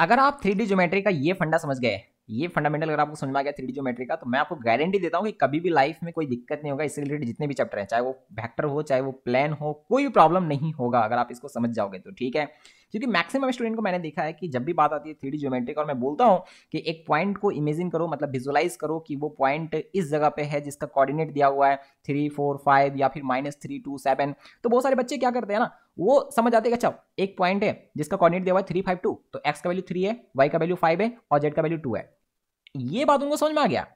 अगर आप three D geometry का ये फंडा समझ गए ये फंडामेंटल अगर आपको समझ में आ गया थ्री डी ज्योमेट्री का तो मैं आपको गारंटी देता हूँ कि कभी भी लाइफ में कोई दिक्कत नहीं होगा इससे रिलेटेड जितने भी चैप्टर हैं चाहे वो वेक्टर हो चाहे वो प्लान हो कोई भी प्रॉब्लम नहीं होगा अगर आप इसको समझ जाओगे तो ठीक है क्योंकि मैक्सिमम स्टूडेंट को मैंने देखा है कि जब भी बात आती है थ्री डी ज्योमेट्री और मैं बोलता हूँ कि एक पॉइंट को इमेजिन करो मतलब विजुलाइज करो कि वो पॉइंट इस जगह पे है जिसका कोऑर्डिनेट दिया हुआ है थ्री फोर फाइव या फिर माइनस थ्री टू सेवन तो बहुत सारे बच्चे क्या करते हैं ना वो समझ आते अच्छा एक पॉइंट है जिसका कॉर्डिनेट दिया हुआ थ्री फाइव टू तो एक्स का वैल्यू थ्री है वाई का वैल्यू फाइव है और जेड का वैल्यू टू है ये बात उनको समझ में आ गया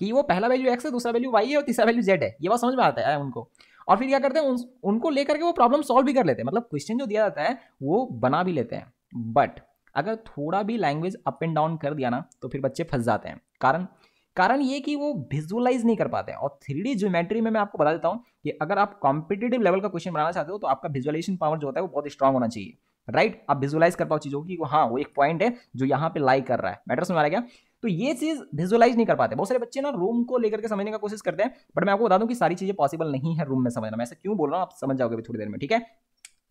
कि वो पहला वैल्यू एक्स है दूसरा वैल्यू वाई है और तीसरा वैल्यू जेड है ये बात समझ में आता है उनको और फिर क्या करते हैं उन, उनको लेकर के वो प्रॉब्लम सॉल्व भी कर लेते हैं मतलब क्वेश्चन जो दिया जाता है वो बना भी लेते हैं बट अगर थोड़ा भी लैंग्वेज अप एंड डाउन कर दिया ना तो फिर बच्चे फंस जाते हैं कारण कारण ये कि वो विजुअलाइज नहीं कर पाते हैं और थ्री ज्योमेट्री में मैं आपको बता देता हूँ कि अगर आप कॉम्पिटेटिव लेवल का क्वेश्चन बनाना चाहते हो तो आपका विजुअलाइजेशन पावर जो होता है वो बहुत स्ट्रांग होना चाहिए राइट आप विजुअलाइज कर पाओ चीज़ों की हाँ वो एक पॉइंट है जो यहाँ पे लाइक कर रहा है मैटर में आ गया तो ये चीज़ विजुअलाइज नहीं कर पाते बहुत सारे बच्चे ना रूम को लेकर के समझने का कोशिश करते हैं बट मैं आपको बता दूं कि सारी चीज़ें पॉसिबल नहीं है रूम में समझना मैं ऐसा क्यों बोल रहा हूँ आप समझ जाओगे थोड़ी देर में ठीक है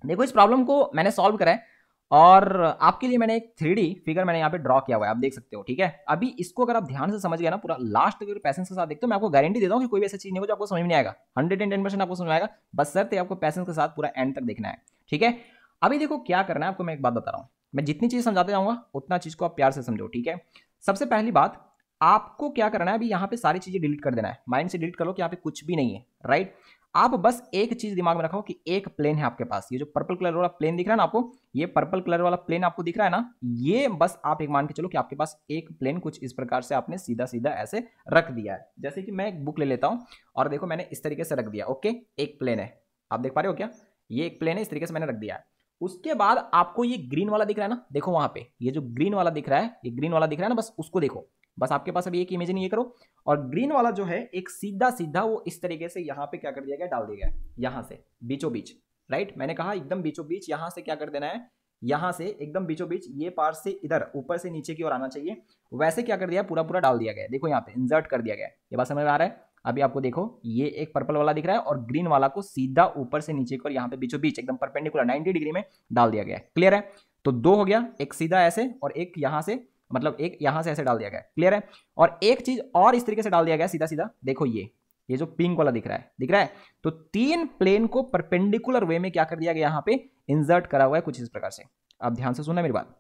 देखो इस प्रॉब्लम को मैंने सॉल्व करा है और आपके लिए मैंने एक थ्री फिगर मैंने यहाँ पे ड्रॉ किया हुआ है आप देख सकते हो ठीक है अभी इसको अगर आप ध्यान से समझ गए ना पूरा लास्ट अगर पैसेंस के साथ देखते हो मैं आपको गारंटी देता हूँ कि कोई भी ऐसी चीज नहीं हो जो आपको समझ नहीं आएगा हंड्रेड एंड टेन परसेंट आपको समझ आएगा बस सर तो आपको पैसेंस के साथ पूरा एंड तक देखना है ठीक है अभी देखो क्या करना है आपको मैं एक बात बता रहा हूँ मैं जितनी चीज समझाते जाऊंगा उतना चीज को आप प्यार से समझो ठीक है सबसे पहली बात आपको क्या करना है अभी यहाँ पे सारी चीजें डिलीट कर देना है माइंड से डिलीट कर लो कि यहाँ पे कुछ भी नहीं है राइट आप बस एक चीज दिमाग में रखो कि एक प्लेन है आपके पास ये जो पर्पल कलर वाला प्लेन दिख रहा है ना आपको ये पर्पल कलर वाला प्लेन आपको दिख रहा है ना ये बस आप एक मान के चलो कि आपके पास एक प्लेन कुछ इस प्रकार से आपने सीधा सीधा ऐसे रख दिया है जैसे कि मैं एक बुक ले लेता हूँ और देखो मैंने इस तरीके से रख दिया ओके एक प्लेन है आप देख पा रहे हो क्या ये एक प्लेन है इस तरीके से मैंने रख दिया है उसके बाद आपको ये ग्रीन वाला दिख रहा है ना देखो वहां पे ये जो ग्रीन वाला दिख रहा है ये ग्रीन वाला दिख रहा है ना बस उसको देखो बस आपके पास अभी एक नहीं ये करो और ग्रीन वाला जो है एक सीधा सीधा वो इस तरीके से यहाँ पे क्या कर दिया गया डाल दिया गया यहाँ से बीचों बीच राइट मैंने कहा एकदम बीचों बीच यहाँ से क्या कर देना है यहाँ से एकदम बीचों बीच ये पार से इधर ऊपर से नीचे की ओर आना चाहिए वैसे क्या कर दिया पूरा पूरा डाल दिया गया देखो यहाँ पे इंसर्ट कर दिया गया ये बात समझ में आ रहा है अभी आपको देखो ये एक पर्पल वाला दिख रहा है और ग्रीन वाला को सीधा ऊपर से नीचे की ओर यहाँ पे बीचों बीच एकदम परपेंडिकुलर 90 डिग्री में डाल दिया गया क्लियर है तो दो हो गया एक सीधा ऐसे और एक यहाँ से मतलब एक यहाँ से ऐसे डाल दिया गया क्लियर है और एक चीज और इस तरीके से डाल दिया गया सीधा सीधा देखो ये ये जो पिंक वाला दिख रहा है दिख रहा है तो तीन प्लेन को परपेंडिकुलर वे में क्या कर दिया गया यहाँ पे इंसर्ट करा हुआ है कुछ इस प्रकार से आप ध्यान से सुनना मेरी बात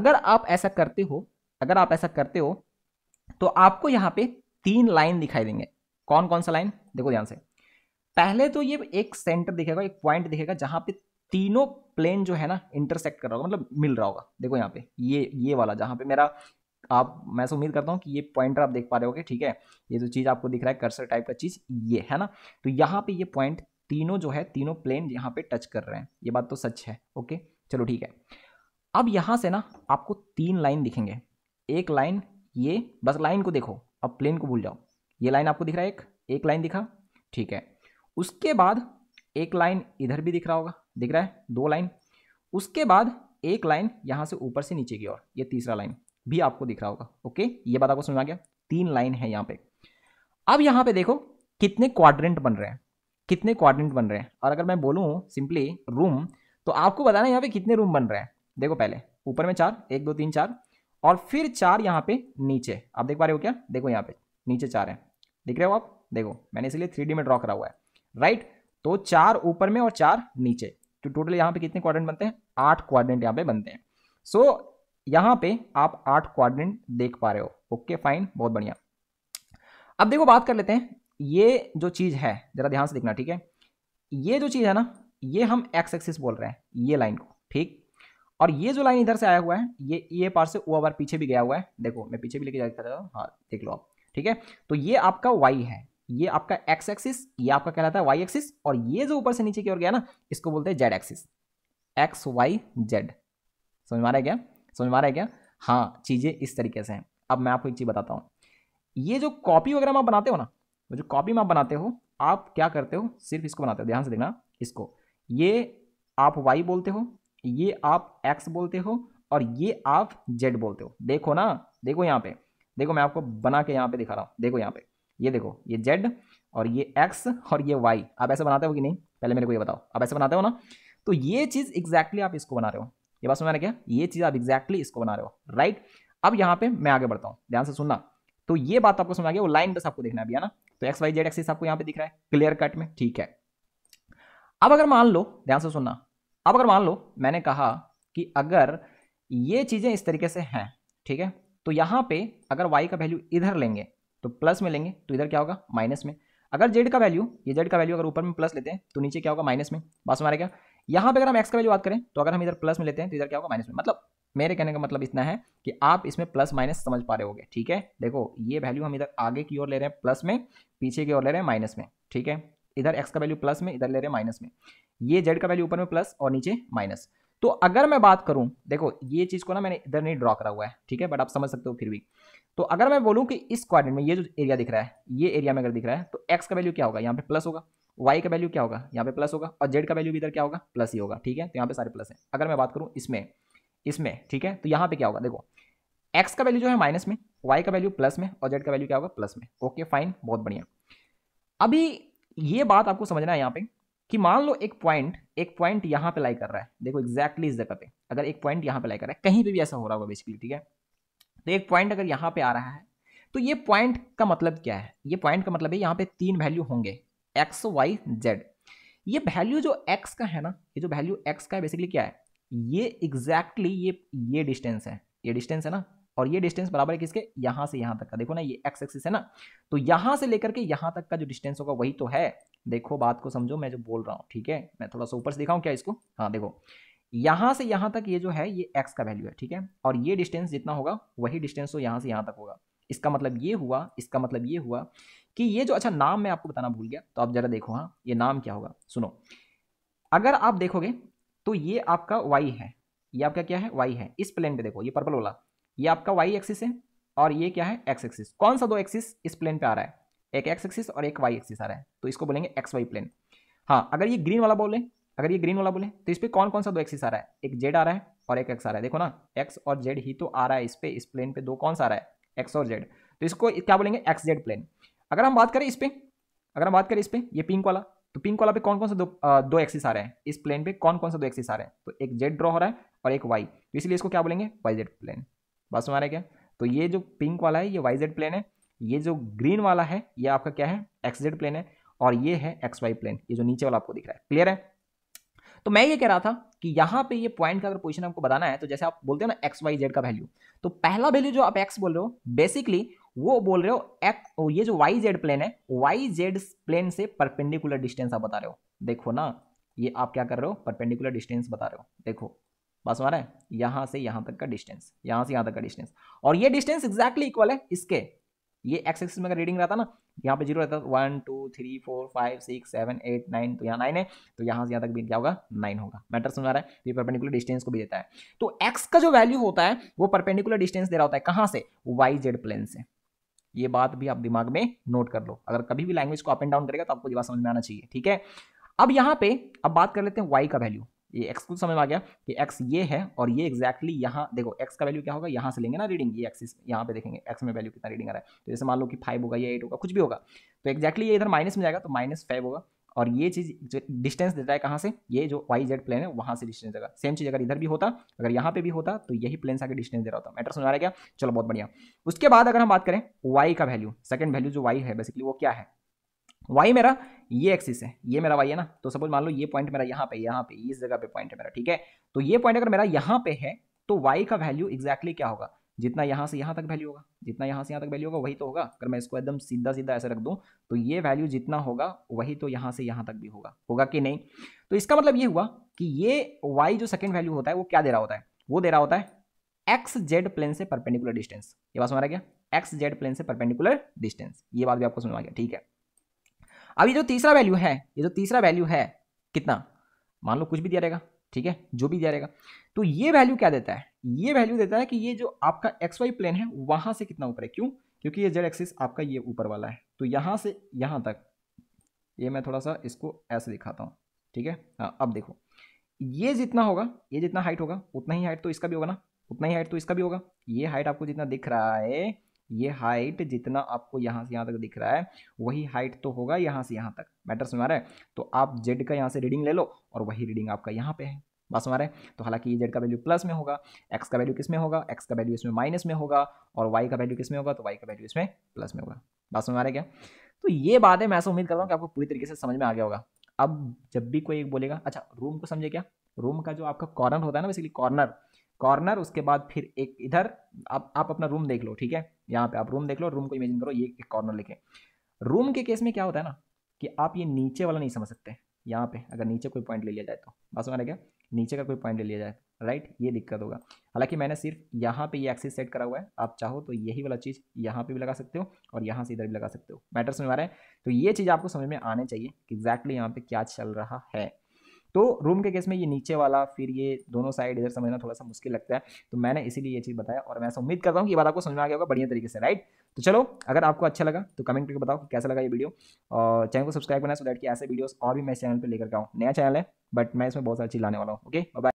अगर आप ऐसा करते हो अगर आप ऐसा करते हो तो आपको यहाँ पे तीन लाइन दिखाई देंगे कौन कौन सा लाइन देखो ध्यान से पहले तो ये एक सेंटर दिखेगा एक पॉइंट दिखेगा जहां पे तीनों प्लेन जो है ना इंटरसेक्ट कर रहा होगा मतलब मिल रहा होगा देखो यहाँ पे ये ये वाला जहां पे मेरा आप मैं उम्मीद करता हूँ कि ये पॉइंटर आप देख पा रहे हो ठीक है ये जो चीज़ आपको दिख रहा है कर्सर टाइप का चीज़ ये है ना तो यहाँ पे ये पॉइंट तीनों जो है तीनों प्लेन यहाँ पे टच कर रहे हैं ये बात तो सच है ओके चलो ठीक है अब यहाँ से ना आपको तीन लाइन दिखेंगे एक लाइन ये बस लाइन को देखो अब प्लेन को भूल जाओ ये लाइन आपको दिख रहा है एक एक लाइन दिखा ठीक है उसके बाद एक लाइन इधर भी दिख रहा होगा दिख रहा है दो लाइन उसके बाद एक लाइन यहाँ से ऊपर से नीचे की ओर ये तीसरा लाइन भी आपको दिख रहा होगा ओके ये बात आपको समझ आ गया तीन लाइन है यहाँ पे अब यहाँ पे देखो कितने क्वाड्रेंट बन रहे हैं कितने क्वाड्रेंट बन रहे हैं और अगर मैं बोलूँ सिंपली रूम तो आपको बताना यहाँ पे कितने रूम बन रहे हैं देखो पहले ऊपर में चार एक दो तीन चार और फिर चार यहाँ पे नीचे आप देख पा रहे हो क्या देखो यहाँ पे नीचे चार है दिख रहे हो आप देखो मैंने इसलिए थ्री में ड्रॉ करा हुआ है राइट तो चार ऊपर में और चार नीचे तो टोटल यहाँ पे कितने क्वाड्रेंट बनते हैं आठ क्वाड्रेंट यहाँ पे बनते हैं सो so, यहां पे आप आठ क्वाड्रेंट देख पा रहे हो ओके फाइन बहुत बढ़िया अब देखो बात कर लेते हैं ये जो चीज़ है ज़रा ध्यान से देखना ठीक है ये जो चीज़ है ना ये हम एक्स एक्सिस बोल रहे हैं ये लाइन को ठीक और ये जो लाइन इधर से आया हुआ है ये ये पार से वो बार पीछे भी गया हुआ है देखो मैं पीछे भी लेके जाता हूँ हाँ देख लो आप ठीक है तो ये आपका वाई है ये आपका एक्स एक्सिस ये आपका कहलाता है वाई एक्सिस और ये जो ऊपर से नीचे की ओर गया ना इसको बोलते हैं Z axis X Y Z समझ में आ रहा है क्या समझ में आ रहा है क्या हाँ चीज़ें इस तरीके से हैं अब मैं आपको एक चीज़ बताता हूँ ये जो कॉपी वगैरह आप बनाते हो ना जो कॉपी में आप बनाते हो आप क्या करते हो सिर्फ इसको बनाते हो ध्यान से देखना इसको ये आप वाई बोलते हो ये आप एक्स बोलते हो और ये आप जेड बोलते हो देखो ना देखो यहाँ पे देखो मैं आपको बना के यहाँ पे दिखा रहा हूँ देखो यहाँ पे ये देखो ये जेड और ये एक्स और ये वाई आप ऐसे बनाते हो कि नहीं पहले मेरे को ये बताओ आप ऐसे बनाते हो ना तो ये चीज़ एग्जैक्टली exactly आप इसको बना रहे हो ये बात समझ में क्या ये चीज़ आप एग्जैक्टली इसको बना रहे हो राइट अब यहाँ पे मैं आगे बढ़ता हूँ ध्यान से सुनना तो ये बात आपको समझ आ गया वो लाइन बस आपको देखना है अभी है ना तो एक्स वाई जेड एक्सिस आपको यहाँ पे दिख रहा है क्लियर कट में ठीक है अब अगर मान लो ध्यान से सुनना अब अगर मान लो मैंने कहा कि अगर ये चीज़ें इस तरीके से हैं ठीक है तो यहाँ पे अगर y का वैल्यू इधर लेंगे तो प्लस में लेंगे तो इधर क्या होगा माइनस में अगर जेड का वैल्यू ये जेड का वैल्यू अगर ऊपर में प्लस लेते हैं तो नीचे क्या होगा माइनस में बात समझ आ रहा क्या यहाँ पर अगर हम एक्स का वैल्यू बात करें तो अगर हम इधर प्लस में लेते हैं तो इधर क्या होगा माइनस में मतलब मेरे कहने का मतलब इतना है कि आप इसमें प्लस माइनस समझ पा रहे होगे ठीक है देखो ये वैल्यू हम इधर आगे की ओर ले रहे हैं प्लस में पीछे की ओर ले रहे हैं माइनस में ठीक है इधर एक्स का वैल्यू प्लस में इधर ले रहे हैं माइनस में ये जेड का वैल्यू ऊपर में प्लस और नीचे माइनस तो अगर मैं बात करूं देखो ये चीज़ को ना मैंने इधर नहीं ड्रॉ करा हुआ है ठीक है बट आप समझ सकते हो फिर भी तो अगर मैं बोलूं कि इस क्वाड्रेंट में ये जो एरिया दिख रहा है ये एरिया में अगर दिख रहा है तो एक्स का वैल्यू क्या होगा यहाँ पे प्लस होगा वाई का वैल्यू क्या होगा यहाँ पे प्लस होगा और जेड का वैल्यू भी इधर क्या होगा प्लस ही होगा ठीक है तो यहाँ पे सारे प्लस हैं अगर मैं बात करूँ इसमें इसमें ठीक है तो यहाँ पे क्या होगा देखो एक्स का वैल्यू जो है माइनस में वाई का वैल्यू प्लस में और जेड का वैल्यू क्या होगा प्लस में ओके फाइन बहुत बढ़िया अभी ये बात आपको समझना है यहाँ पे कि मान लो एक पॉइंट एक पॉइंट यहाँ पे लाई कर रहा है देखो एग्जैक्टली इस जगह पे अगर एक पॉइंट यहाँ पे लाई कर रहा है कहीं पे भी ऐसा हो रहा होगा बेसिकली ठीक है तो एक पॉइंट अगर यहाँ पे आ रहा है तो ये पॉइंट का मतलब क्या है ये पॉइंट का मतलब है यहाँ पे तीन वैल्यू होंगे एक्स वाई जेड ये वैल्यू जो एक्स का है ना ये जो वैल्यू एक्स का है बेसिकली क्या है ये एग्जैक्टली exactly ये ये डिस्टेंस है ये डिस्टेंस है ना और ये डिस्टेंस बराबर है किसके यहाँ से यहाँ तक का देखो ना ये एक्स एक्सिस है ना तो यहाँ से लेकर के यहाँ तक का जो डिस्टेंस होगा वही तो है देखो बात को समझो मैं जो बोल रहा हूँ ठीक है मैं थोड़ा सा ऊपर से दिखाऊँ क्या इसको हाँ देखो यहाँ से यहाँ तक ये जो है ये एक्स का वैल्यू है ठीक है और ये डिस्टेंस जितना होगा वही डिस्टेंस तो यहाँ से यहाँ तक होगा इसका मतलब ये हुआ इसका मतलब ये हुआ कि ये जो अच्छा नाम मैं आपको बताना भूल गया तो आप जरा देखो हाँ ये नाम क्या होगा सुनो अगर आप देखोगे तो ये आपका वाई है ये आपका क्या है वाई है इस प्लेन पे देखो ये पर्पल वाला ये आपका वाई एक्सिस है और ये क्या है एक्स एक्सिस कौन सा दो एक्सिस इस प्लेन पे आ रहा है एक एक्स एक्सिस और एक वाई एक्सिस आ रहा है तो इसको बोलेंगे एक्स वाई प्लेन हाँ अगर ये ग्रीन वाला बोले अगर ये ग्रीन वाला बोले तो इस पर कौन कौन सा दो एक्सिस आ रहा है एक जेड आ रहा है और एक एक्स आ रहा है देखो ना एक्स और जेड ही तो आ रहा है इस पे इस प्लेन पे दो कौन सा आ रहा है एक्स और जेड तो इसको क्या बोलेंगे एक्स जेड प्लेन अगर हम बात करें इस पर अगर हम बात करें इस पर ये पिंक वाला तो पिंक वाला पे कौन कौन सा दो आ, दो एक्सिस आ रहे हैं इस प्लेन पे कौन कौन सा दो एक्सिस आ रहे हैं तो एक जेड ड्रॉ हो रहा है और एक वाई तो इसलिए इसको क्या बोलेंगे वाई जेड प्लेन बस समझ आ क्या तो ये जो पिंक वाला है ये वाई जेड प्लेन है ये जो ग्रीन वाला है ये आपका क्या है एक्स जेड प्लेन है और ये है एक्स वाई प्लेन ये जो नीचे वाला आपको दिख रहा है क्लियर है तो मैं ये कह रहा था कि यहाँ पे ये पॉइंट का अगर पोजिशन आपको बताना है तो जैसे आप बोलते हो ना एक्स वाई जेड का वैल्यू तो पहला वैल्यू जो आप एक्स बोल रहे हो बेसिकली वो बोल रहे हो एक्स ये जो वाई जेड प्लेन है वाई जेड प्लेन से परपेंडिकुलर डिस्टेंस आप बता रहे हो देखो ना ये आप क्या कर रहे हो परपेंडिकुलर डिस्टेंस बता रहे हो देखो बस मारा है यहाँ से यहाँ तक का डिस्टेंस यहाँ से यहाँ तक का डिस्टेंस और ये डिस्टेंस एक्जैक्टली इक्वल है इसके ये एक्स एक्स में रीडिंग रहता ना यहाँ पे जीरो रहता one two three four five six seven eight nine तो यहाँ नाइन है तो यहाँ से यहाँ तक भी क्या होगा नाइन होगा मैटर समझ रहा है तो ये परपेंडिकुलर डिस्टेंस को भी देता है तो एक्स का जो वैल्यू होता है वो परपेंडिकुलर डिस्टेंस दे रहा होता है कहाँ से वाई जेड प्लेन से ये बात भी आप दिमाग में नोट कर लो अगर कभी भी लैंग्वेज को अप एंड डाउन करेगा तो आपको ये बात समझ में आना चाहिए ठीक है अब यहाँ पे अब बात कर लेते हैं वाई का वैल्यू ये एक्स को समझ में आ गया कि एक्स ये है और ये एक्जैक्टली exactly यहाँ देखो एक्स का वैल्यू क्या होगा यहाँ से लेंगे ना रीडिंग ये एक्सिस यहाँ पे देखेंगे एक्स में वैल्यू कितना रीडिंग आ रहा है तो जैसे मान लो कि फाइव होगा या एट होगा कुछ भी होगा तो एक्जैक्टली exactly ये इधर माइनस में जाएगा तो माइनस फाइव होगा और ये चीज़ डिस्टेंस देता है कहाँ से ये जो वाई जेड प्लेन है वहाँ से डिस्टेंस देगा सेम चीज़ अगर इधर भी होता अगर यहाँ पे भी होता तो यही प्लेन से आगे डिस्टेंस दे रहा होता मैटर सुना रहा है क्या चलो बहुत बढ़िया उसके बाद अगर हम बात करें वाई का वैल्यू सेकंड वैल्यू जो वाई है बेसिकली वो क्या है वाई मेरा ये एक्सिस है ये मेरा वाई है ना तो सपोज मान लो ये पॉइंट मेरा यहाँ पे यहाँ पे इस जगह पे पॉइंट है मेरा ठीक है तो ये पॉइंट अगर मेरा यहाँ पे है तो वाई का वैल्यू एग्जैक्टली क्या होगा जितना यहाँ से यहाँ तक वैल्यू होगा जितना यहाँ से यहाँ तक वैल्यू होगा वही तो होगा अगर मैं इसको एकदम सीधा सीधा ऐसे रख दूँ तो ये वैल्यू जितना होगा वही तो यहाँ से यहाँ तक भी होगा होगा कि नहीं तो इसका मतलब ये हुआ कि ये वाई जो सेकेंड वैल्यू होता है वो क्या दे रहा होता है वो दे रहा होता है एक्स जेड प्लेन से परपेंडिकुलर डिस्टेंस ये बात समझा गया एक्स जेड प्लेन से परपेंडिकुलर डिस्टेंस ये बात भी आपको सुनवा गया ठीक है अब ये जो तीसरा वैल्यू है ये जो तीसरा वैल्यू है कितना मान लो कुछ भी दिया रहेगा ठीक है जो भी दिया रहेगा तो ये वैल्यू क्या देता है ये वैल्यू देता है कि ये जो आपका एक्स वाई प्लेन है वहां से कितना ऊपर है क्यों क्योंकि ये जेड एक्सिस आपका ये ऊपर वाला है तो यहां से यहां तक ये मैं थोड़ा सा इसको ऐसे दिखाता हूँ ठीक है हाँ अब देखो ये जितना होगा ये जितना हाइट होगा उतना ही हाइट तो इसका भी होगा ना उतना ही हाइट तो इसका भी होगा ये हाइट आपको जितना दिख रहा है ये हाइट जितना आपको यहाँ से यहाँ तक दिख रहा है वही हाइट तो होगा यहाँ से यहाँ तक मैटर समझ रहा है तो आप जेड का यहाँ से रीडिंग ले लो और वही रीडिंग आपका यहाँ पे है बस समझ रहे तो हालांकि ये जेड का वैल्यू प्लस में होगा एक्स का वैल्यू किस में होगा एक्स का वैल्यू इसमें माइनस में होगा और वाई का वैल्यू किस में होगा तो वाई का वैल्यू इसमें प्लस में होगा बस समझ आ क्या तो ये बात है मैं ऐसा उम्मीद करता हूँ कि आपको पूरी तरीके से समझ में आ गया होगा अब जब भी कोई एक बोलेगा अच्छा रूम को समझे क्या रूम का जो आपका कॉर्नर होता है ना बेसिकली कॉर्नर कॉर्नर उसके बाद फिर एक इधर आप आप अपना रूम देख लो ठीक है यहाँ पे आप रूम देख लो रूम को इमेजिन करो ये एक कॉर्नर लिखे रूम के केस में क्या होता है ना कि आप ये नीचे वाला नहीं समझ सकते यहाँ पे अगर नीचे कोई पॉइंट ले लिया जाए तो बस हमारे क्या नीचे का कोई पॉइंट ले लिया जाए राइट ये दिक्कत होगा हालांकि मैंने सिर्फ यहाँ पे ये एक्सिस सेट करा हुआ है आप चाहो तो यही वाला चीज़ यहाँ पे भी लगा सकते हो और यहाँ से इधर भी लगा सकते हो मैटर समझ में आ रहा है तो ये चीज़ आपको समझ में आने चाहिए कि एग्जैक्टली यहाँ पे क्या चल रहा है तो रूम के केस में ये नीचे वाला फिर ये दोनों साइड इधर समझना थोड़ा सा मुश्किल लगता है तो मैंने इसीलिए ये चीज़ बताया और मैं ऐसा उम्मीद करता हूँ कि ये बात आपको समझ में आ गया होगा बढ़िया तरीके से राइट तो चलो अगर आपको अच्छा लगा तो कमेंट करके बताओ कैसा लगा ये वीडियो और चैनल को सब्सक्राइब करना सो दैट कि ऐसे वीडियोस और भी मैं चैनल पर लेकर आऊँ नया चैनल है बट मैं इसमें बहुत सारी चीज़ लाने वाला हूँ ओके बाय